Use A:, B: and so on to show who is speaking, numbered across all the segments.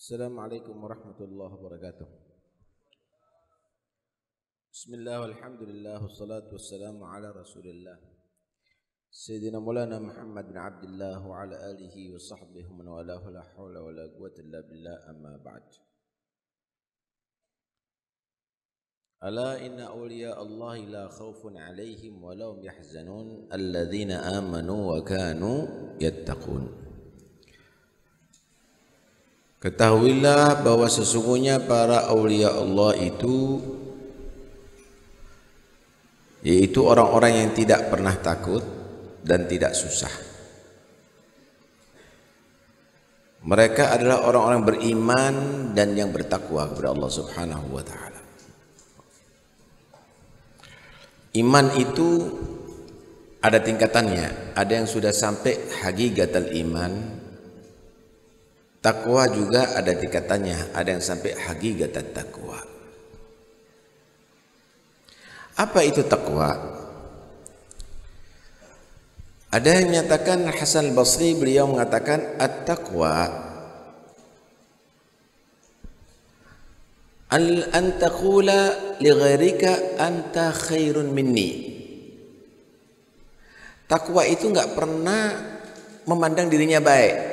A: السلام عليكم ورحمة الله وبركاته بسم الله والحمد لله والصلاة والسلام على رسول الله سيدنا مولانا محمد بن عبد الله وعلى آله وصحبه من والاه لا حول ولا قوة إلا بالله أما بعد ألا إن أولياء الله لا خوف عليهم ولا هم يحزنون الذين آمنوا وكانوا يتقون Ketahuilah bahwa sesungguhnya para aulia Allah itu yaitu orang-orang yang tidak pernah takut dan tidak susah. Mereka adalah orang-orang beriman dan yang bertakwa kepada Allah Subhanahu wa taala. Iman itu ada tingkatannya, ada yang sudah sampai hakikat iman, Takwa juga ada tingkatannya, ada yang sampai hakikatan takwa. Apa itu takwa? Ada yang menyatakan Hasan Basri beliau mengatakan at-taqwa al an taqula li ghairika anta khairun minni. Takwa itu enggak pernah memandang dirinya baik.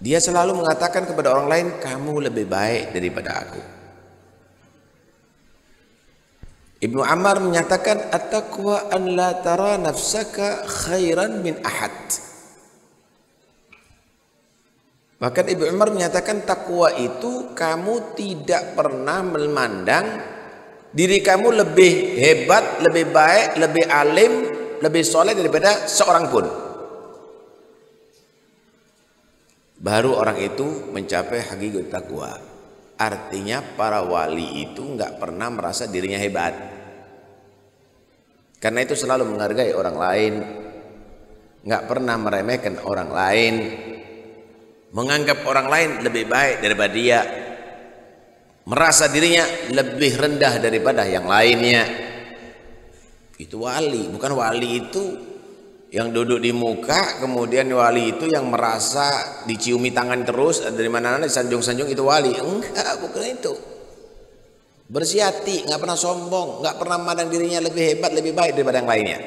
A: Dia selalu mengatakan kepada orang lain, kamu lebih baik daripada aku. Ibnu Ammar menyatakan, At-taqwa an la tara nafsaka khairan min ahad. Bahkan Ibnu Umar menyatakan takwa itu kamu tidak pernah memandang diri kamu lebih hebat, lebih baik, lebih alim, lebih soleh daripada seorang pun. baru orang itu mencapai hakikat takwa. Artinya para wali itu nggak pernah merasa dirinya hebat. Karena itu selalu menghargai orang lain, nggak pernah meremehkan orang lain, menganggap orang lain lebih baik daripada dia, merasa dirinya lebih rendah daripada yang lainnya. Itu wali, bukan wali itu yang duduk di muka kemudian wali itu yang merasa diciumi tangan terus dari mana-mana disanjung-sanjung itu wali enggak bukan itu bersih hati nggak pernah sombong nggak pernah memandang dirinya lebih hebat lebih baik daripada yang lainnya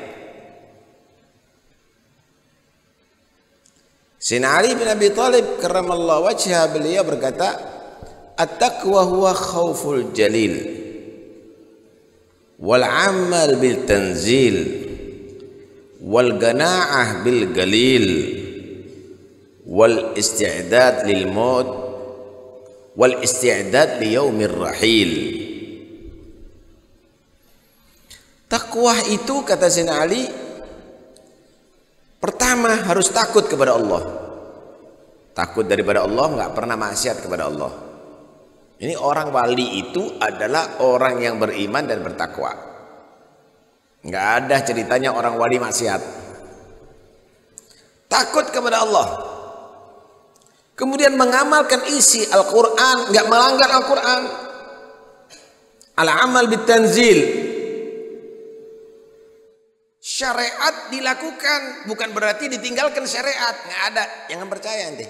A: Sina Ali bin Abi Thalib karamallahu wajha beliau berkata at-taqwa huwa khauful jalil wal amal bil tanzil wal gana'ah bil galil wal isti'dad lil maut wal isti'dad li yaumir rahil Takwa itu kata Sayyidina Ali pertama harus takut kepada Allah. Takut daripada Allah nggak pernah maksiat kepada Allah. Ini orang wali itu adalah orang yang beriman dan bertakwa. Nggak ada ceritanya orang wali maksiat. Takut kepada Allah. Kemudian mengamalkan isi Al-Quran, nggak melanggar Al-Quran. Al-amal bitanzil. Syariat dilakukan, bukan berarti ditinggalkan syariat. Nggak ada, yang percaya nanti.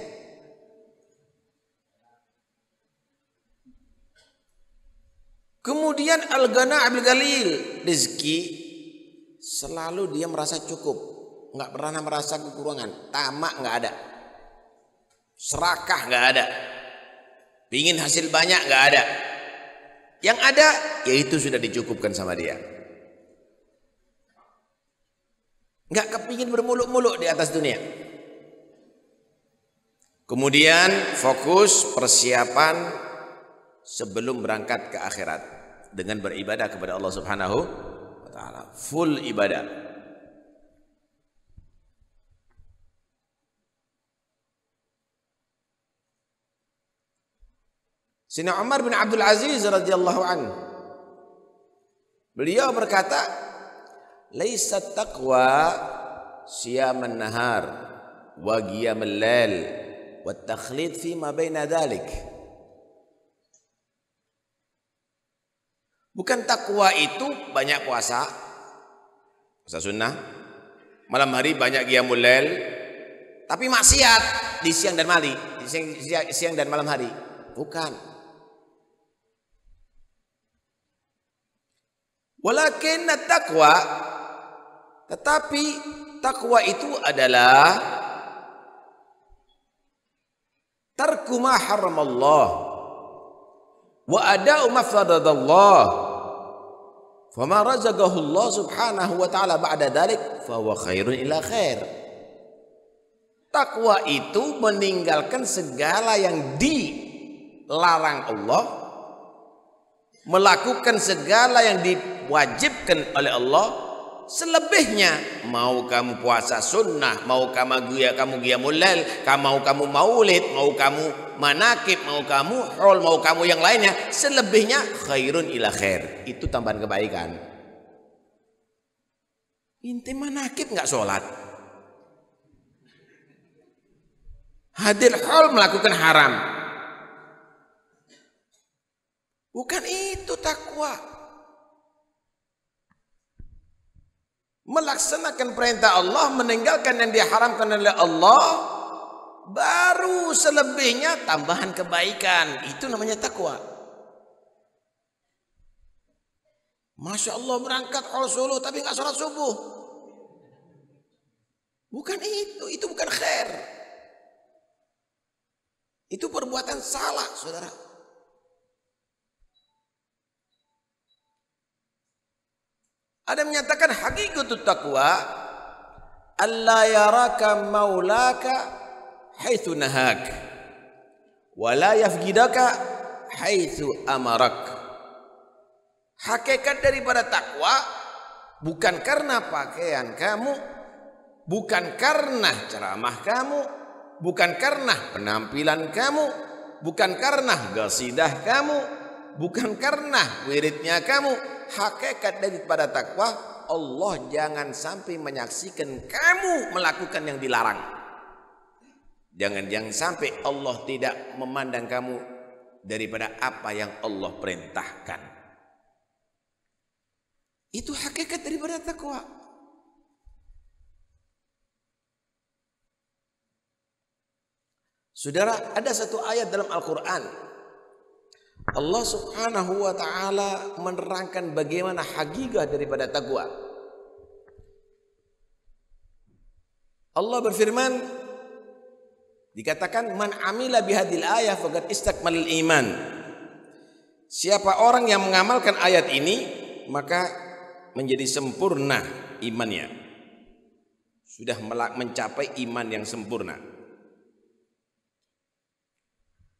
A: Kemudian al-ghana abil galil, rezeki selalu dia merasa cukup, nggak pernah merasa kekurangan, tamak nggak ada, serakah nggak ada, pingin hasil banyak nggak ada. Yang ada yaitu sudah dicukupkan sama dia. Nggak kepingin bermuluk-muluk di atas dunia. Kemudian fokus persiapan sebelum berangkat ke akhirat dengan beribadah kepada Allah Subhanahu taala, full ibadah. Sina Umar bin Abdul Aziz radhiyallahu an. Beliau berkata, laisa taqwa siyaman nahar wa qiyamal lail wa takhlid fi ma baina dhalik." Bukan takwa itu banyak puasa, puasa sunnah, malam hari banyak qiyamul tapi maksiat di siang dan mali, di siang, siang, siang dan malam hari. Bukan. Walakin takwa tetapi takwa itu adalah tarku ma Allah, wa ada'u ma faradallah Fama razaqahullah subhanahu wa ta'ala ba'da dalik fahuwa khairun ila khair. Takwa itu meninggalkan segala yang dilarang Allah, melakukan segala yang diwajibkan oleh Allah, Selebihnya mau kamu puasa sunnah, mau kamu gya kamu gya mulal, kamu mau kamu maulid, mau kamu manakib, mau kamu roll, mau kamu yang lainnya, selebihnya khairun ila khair. Itu tambahan kebaikan. Inti manakib nggak sholat. Hadir hal melakukan haram. Bukan itu takwa. melaksanakan perintah Allah, meninggalkan yang diharamkan oleh Allah, baru selebihnya tambahan kebaikan. Itu namanya takwa. Masya Allah berangkat kalau solo tapi nggak sholat subuh. Bukan itu, itu bukan khair. Itu perbuatan salah, saudara. Ada menyatakan hakikatut taqwa alla yaraka maulaka haitsu nahak wa la yafgidaka haitsu amarak. Hakikat daripada takwa bukan karena pakaian kamu, bukan karena ceramah kamu, bukan karena penampilan kamu, bukan karena gasidah kamu, bukan karena wiridnya kamu, hakikat daripada takwa Allah jangan sampai menyaksikan kamu melakukan yang dilarang. Jangan jangan sampai Allah tidak memandang kamu daripada apa yang Allah perintahkan. Itu hakikat daripada takwa. Saudara, ada satu ayat dalam Al-Quran Allah Subhanahu wa taala menerangkan bagaimana hakikat daripada taqwa Allah berfirman dikatakan man amila bihadil ayah fagat istakmalil iman. Siapa orang yang mengamalkan ayat ini maka menjadi sempurna imannya. Sudah mencapai iman yang sempurna.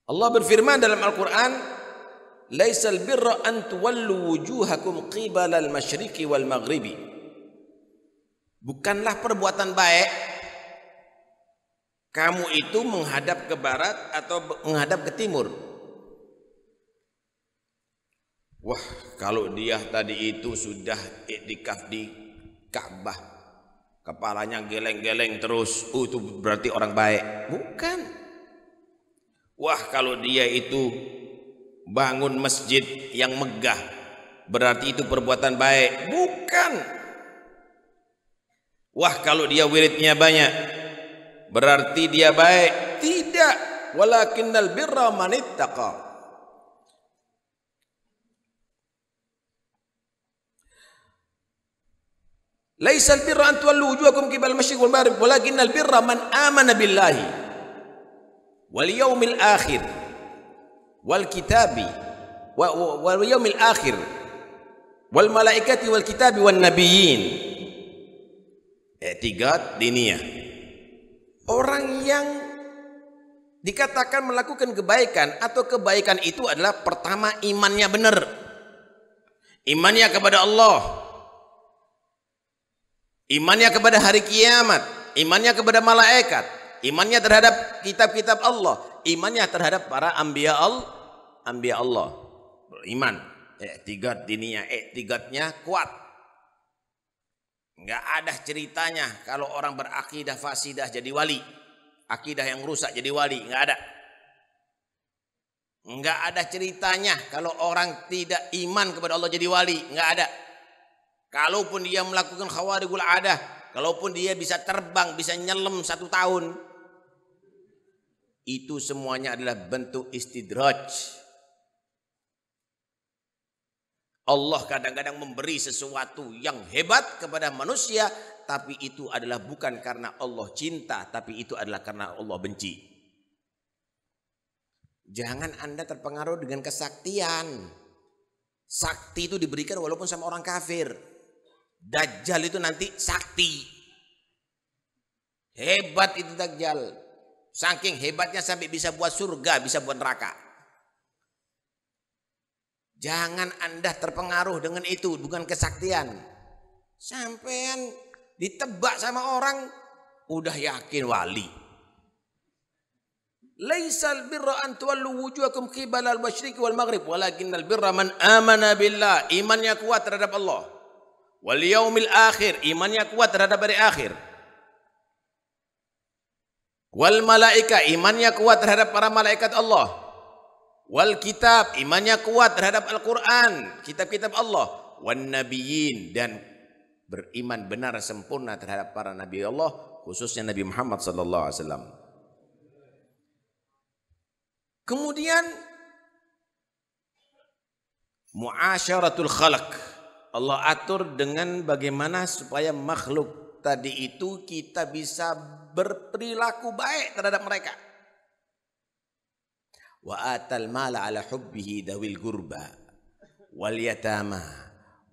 A: Allah berfirman dalam Al-Qur'an laisal birra an tuwallu wujuhakum qibala masyriqi wal maghribi. Bukanlah perbuatan baik kamu itu menghadap ke barat atau menghadap ke timur. Wah, kalau dia tadi itu sudah iktikaf di Ka'bah, kepalanya geleng-geleng terus, uh, itu berarti orang baik. Bukan. Wah, kalau dia itu bangun masjid yang megah berarti itu perbuatan baik bukan wah kalau dia wiridnya banyak berarti dia baik tidak walakinnal birra manittaqa Laisal birra an tuwallu wujuhakum qibal masyriq wal maghrib walakinnal birra man amana billahi wal yaumil akhir wal kitabi wa wal yaumil akhir wal malaikati wal kitabi wan nabiyyin. i'tiqad eh, diniyah. Orang yang dikatakan melakukan kebaikan atau kebaikan itu adalah pertama imannya benar. Imannya kepada Allah. Imannya kepada hari kiamat, imannya kepada malaikat, imannya terhadap kitab-kitab Allah, imannya terhadap para ambia Allah, ambia Allah beriman. Eh, tiga dininya, eh, nya kuat. nggak ada ceritanya kalau orang berakidah fasidah jadi wali. Akidah yang rusak jadi wali, nggak ada. nggak ada ceritanya kalau orang tidak iman kepada Allah jadi wali, nggak ada. Kalaupun dia melakukan khawarigul adah, kalaupun dia bisa terbang, bisa nyelam satu tahun, itu semuanya adalah bentuk istidraj. Allah kadang-kadang memberi sesuatu yang hebat kepada manusia, tapi itu adalah bukan karena Allah cinta, tapi itu adalah karena Allah benci. Jangan Anda terpengaruh dengan kesaktian. Sakti itu diberikan walaupun sama orang kafir. Dajjal itu nanti sakti. Hebat itu Dajjal. Saking hebatnya sampai bisa buat surga, bisa buat neraka. Jangan Anda terpengaruh dengan itu, bukan kesaktian. Sampean ditebak sama orang, udah yakin wali. Laisal birra an tuwallu wujuhakum qibala al-masyriqi wal maghrib walakinnal birra man amana billah imannya kuat terhadap Allah wal yaumil akhir imannya kuat terhadap hari akhir Wal malaika imannya kuat terhadap para malaikat Allah. Wal kitab imannya kuat terhadap Al-Qur'an, kitab-kitab Allah. Wan nabiyyin dan beriman benar sempurna terhadap para nabi Allah, khususnya Nabi Muhammad sallallahu alaihi wasallam. Kemudian muasyaratul khalq. Allah atur dengan bagaimana supaya makhluk tadi itu kita bisa berperilaku baik terhadap mereka. Wa atal mala ala hubbihi dawil gurba wal yatama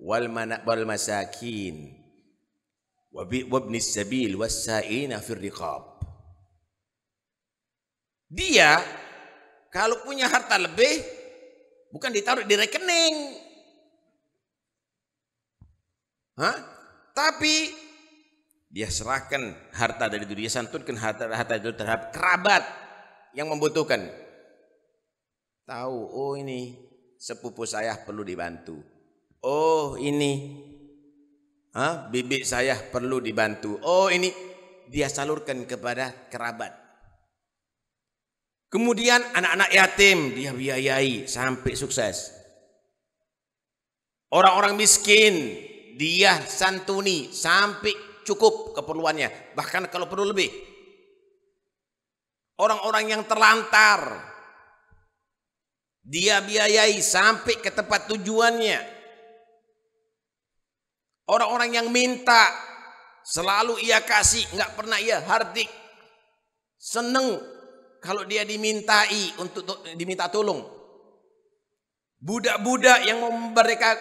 A: wal wal masakin wa ibn sabil was sa'ina fir riqab. Dia kalau punya harta lebih bukan ditaruh di rekening. Hah? Tapi dia serahkan harta dari dunia, dia santunkan harta, harta itu terhadap kerabat yang membutuhkan. Tahu, oh ini sepupu saya perlu dibantu. Oh ini ha, bibik saya perlu dibantu. Oh ini dia salurkan kepada kerabat. Kemudian anak-anak yatim dia biayai sampai sukses. Orang-orang miskin dia santuni sampai cukup keperluannya, bahkan kalau perlu lebih. Orang-orang yang terlantar, dia biayai sampai ke tempat tujuannya. Orang-orang yang minta, selalu ia kasih, nggak pernah ia hardik. Seneng kalau dia dimintai untuk diminta tolong. Budak-budak yang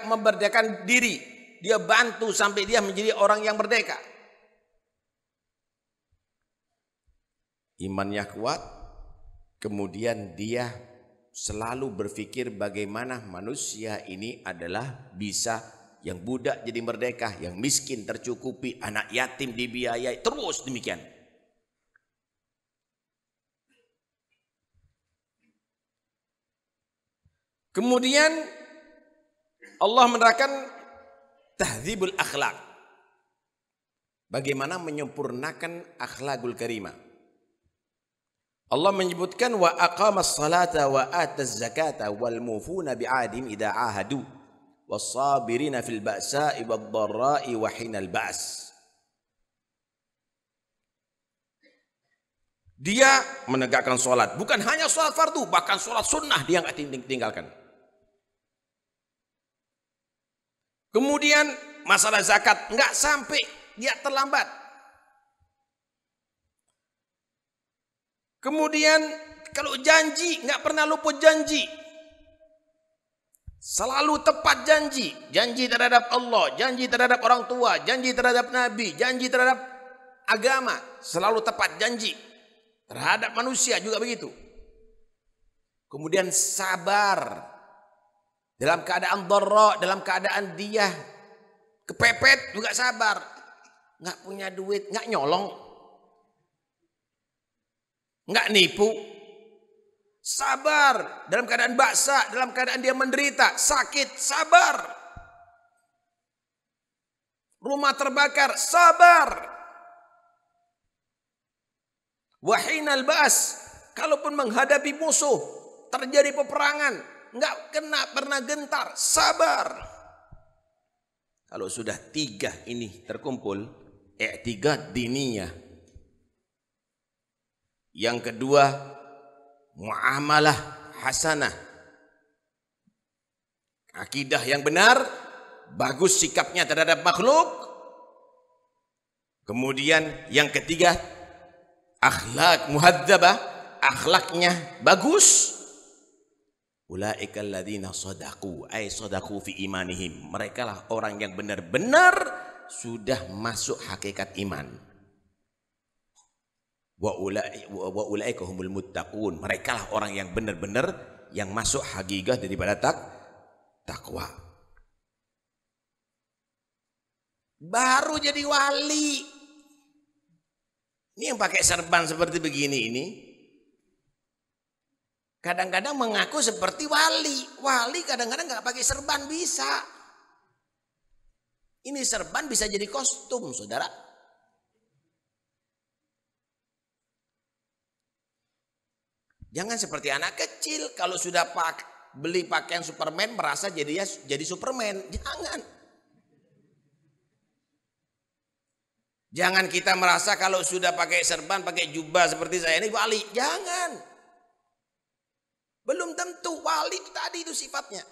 A: memberdekakan diri dia bantu sampai dia menjadi orang yang merdeka. Imannya kuat, kemudian dia selalu berpikir bagaimana manusia ini adalah bisa yang budak jadi merdeka, yang miskin tercukupi, anak yatim dibiayai, terus demikian. Kemudian Allah menerangkan tahdzibul akhlak. Bagaimana menyempurnakan akhlakul karimah. Allah menyebutkan wa aqamas salata wa ataz zakata wal mufuna adim idza ahadu was-sabirina fil ba'sa'i wad-dharra'i wa hinal ba's. Dia menegakkan sholat. Bukan hanya sholat fardu, bahkan sholat sunnah dia nggak tinggalkan. Kemudian masalah zakat nggak sampai dia terlambat. Kemudian kalau janji nggak pernah lupa janji. Selalu tepat janji. Janji terhadap Allah, janji terhadap orang tua, janji terhadap Nabi, janji terhadap agama. Selalu tepat janji. Terhadap manusia juga begitu. Kemudian sabar dalam keadaan dorro, dalam keadaan dia kepepet juga sabar. Nggak punya duit, nggak nyolong. Nggak nipu. Sabar. Dalam keadaan baksa, dalam keadaan dia menderita, sakit, sabar. Rumah terbakar, sabar. Wahinal bas, kalaupun menghadapi musuh, terjadi peperangan, nggak kena pernah gentar, sabar. Kalau sudah tiga ini terkumpul, eh tiga dininya Yang kedua, muamalah hasanah. Akidah yang benar, bagus sikapnya terhadap makhluk. Kemudian yang ketiga, akhlak muhadzabah, akhlaknya bagus. Ulaikal ladzina sadaku ay sodaku fi imanihim. Mereka lah orang yang benar-benar sudah masuk hakikat iman. Wa ulaika humul muttaqun. Mereka lah orang yang benar-benar yang masuk hakikah daripada tak takwa. Baru jadi wali. Ini yang pakai serban seperti begini ini Kadang-kadang mengaku seperti wali. Wali kadang-kadang nggak pakai serban bisa. Ini serban bisa jadi kostum, saudara. Jangan seperti anak kecil kalau sudah pak beli pakaian Superman merasa jadinya jadi Superman. Jangan. Jangan kita merasa kalau sudah pakai serban, pakai jubah seperti saya ini wali. Jangan. Belum tentu wali itu tadi itu sifatnya.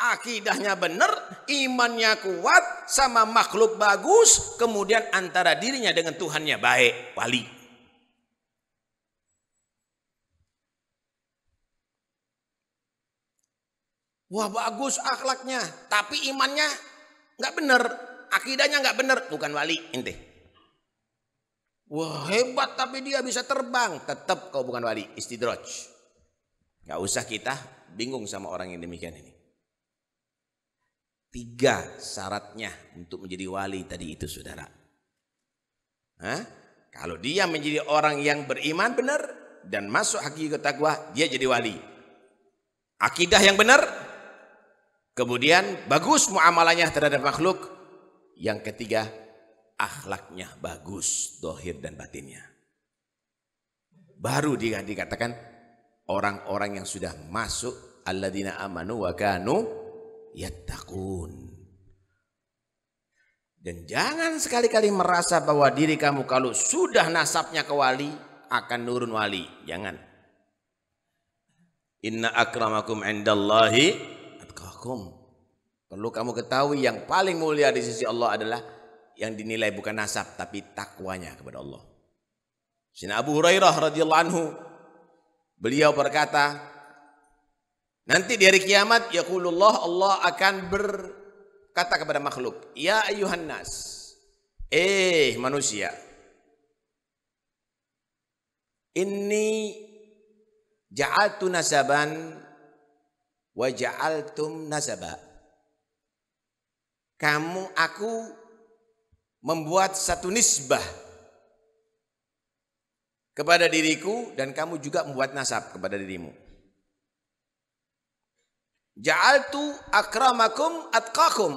A: Akidahnya benar, imannya kuat, sama makhluk bagus, kemudian antara dirinya dengan Tuhannya baik, wali. Wah bagus akhlaknya, tapi imannya nggak benar, akidahnya nggak benar, bukan wali inti. Wah hebat tapi dia bisa terbang, tetap kau bukan wali, istidroch Gak usah kita bingung sama orang yang demikian ini. Tiga syaratnya untuk menjadi wali tadi itu saudara. Hah? Kalau dia menjadi orang yang beriman benar dan masuk hakikat takwa, dia jadi wali. Akidah yang benar, kemudian bagus muamalahnya terhadap makhluk. Yang ketiga, akhlaknya bagus, dohir dan batinnya. Baru dia dikatakan orang-orang yang sudah masuk alladzina amanu wa kanu yattaqun. Dan jangan sekali-kali merasa bahwa diri kamu kalau sudah nasabnya ke wali akan nurun wali. Jangan. Inna akramakum indallahi atqakum. Perlu kamu ketahui yang paling mulia di sisi Allah adalah yang dinilai bukan nasab tapi takwanya kepada Allah. Sina Abu Hurairah radhiyallahu anhu Beliau berkata, nanti di hari kiamat ya yaqulullah Allah akan berkata kepada makhluk, "Ya ayuhan nas." Eh manusia. ini ja'altu nasaban wa ja'altum nasaba. Kamu aku membuat satu nisbah kepada diriku dan kamu juga membuat nasab kepada dirimu. Ja'altu akramakum atqakum.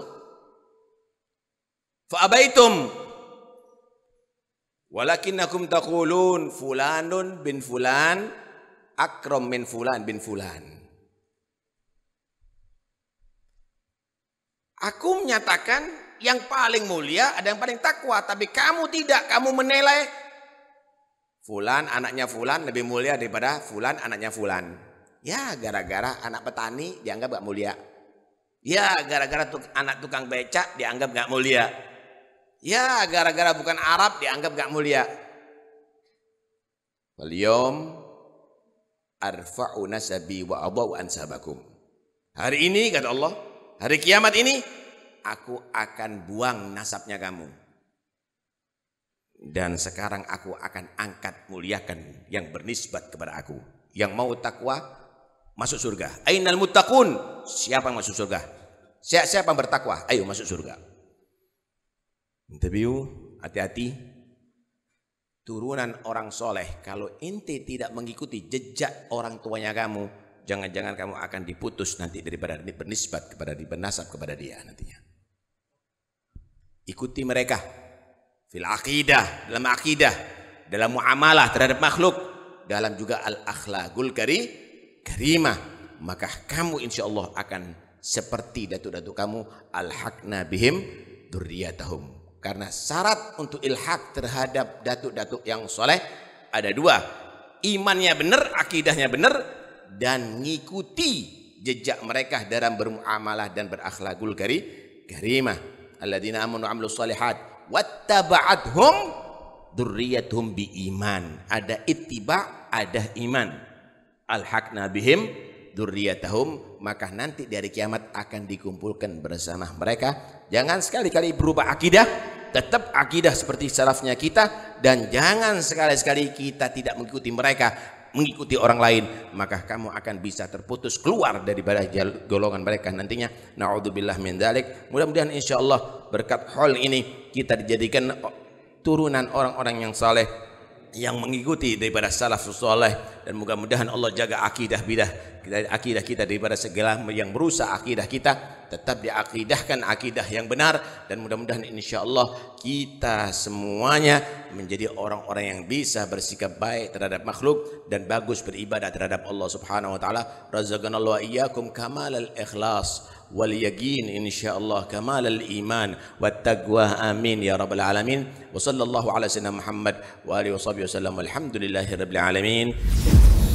A: Fa'abaitum. walakinakum taqulun fulanun bin fulan akram min fulan bin fulan. Aku menyatakan yang paling mulia ada yang paling takwa, tapi kamu tidak, kamu menilai Fulan anaknya Fulan lebih mulia daripada Fulan anaknya Fulan. Ya gara-gara anak petani dianggap gak mulia. Ya gara-gara tuk, anak tukang becak dianggap gak mulia. Ya gara-gara bukan Arab dianggap gak mulia. Waliyom arfa'u sabi wa abau ansabakum. Hari ini kata Allah, hari kiamat ini aku akan buang nasabnya kamu dan sekarang aku akan angkat muliakan yang bernisbat kepada aku. Yang mau takwa masuk surga. Ainal muttaqun? Siapa yang masuk surga? Siapa, siapa yang bertakwa? Ayo masuk surga. Interview, hati-hati. Turunan orang soleh, kalau inti tidak mengikuti jejak orang tuanya kamu, jangan-jangan kamu akan diputus nanti daripada ini bernisbat kepada, dibenasab kepada dia nantinya. Ikuti mereka, fil aqidah dalam akidah dalam muamalah terhadap makhluk dalam juga al akhlaqul kari karimah maka kamu insya Allah akan seperti datuk-datuk kamu al hakna bihim durriyatahum karena syarat untuk ilhak terhadap datuk-datuk yang soleh ada dua imannya benar akidahnya benar dan ngikuti jejak mereka dalam bermuamalah dan berakhlakul kari karimah alladzina amanu amilus solihat wattaba'athum dzurriyyatuhum biiman. Ada ittiba, ada iman. Alhaqna bihim dzurriyyatahum, maka nanti dari kiamat akan dikumpulkan bersama mereka. Jangan sekali-kali berubah akidah, tetap akidah seperti salafnya kita dan jangan sekali kali kita tidak mengikuti mereka mengikuti orang lain, maka kamu akan bisa terputus keluar daripada golongan mereka nantinya. Naudzubillah min dzalik. Mudah-mudahan insyaallah berkat hal ini kita dijadikan turunan orang-orang yang saleh yang mengikuti daripada salafus soleh dan mudah-mudahan Allah jaga akidah bidah akidah kita daripada segala yang merusak akidah kita tetap diakidahkan akidah yang benar dan mudah-mudahan insyaallah kita semuanya menjadi orang-orang yang bisa bersikap baik terhadap makhluk dan bagus beribadah terhadap Allah Subhanahu wa taala razaqanallahu iyyakum kamalal ikhlas wal yaqin insyaallah kamalal iman wat taqwa amin ya rabbal alamin wa sallallahu ala sayyidina muhammad wa alihi wasallam alhamdulillahirabbil alamin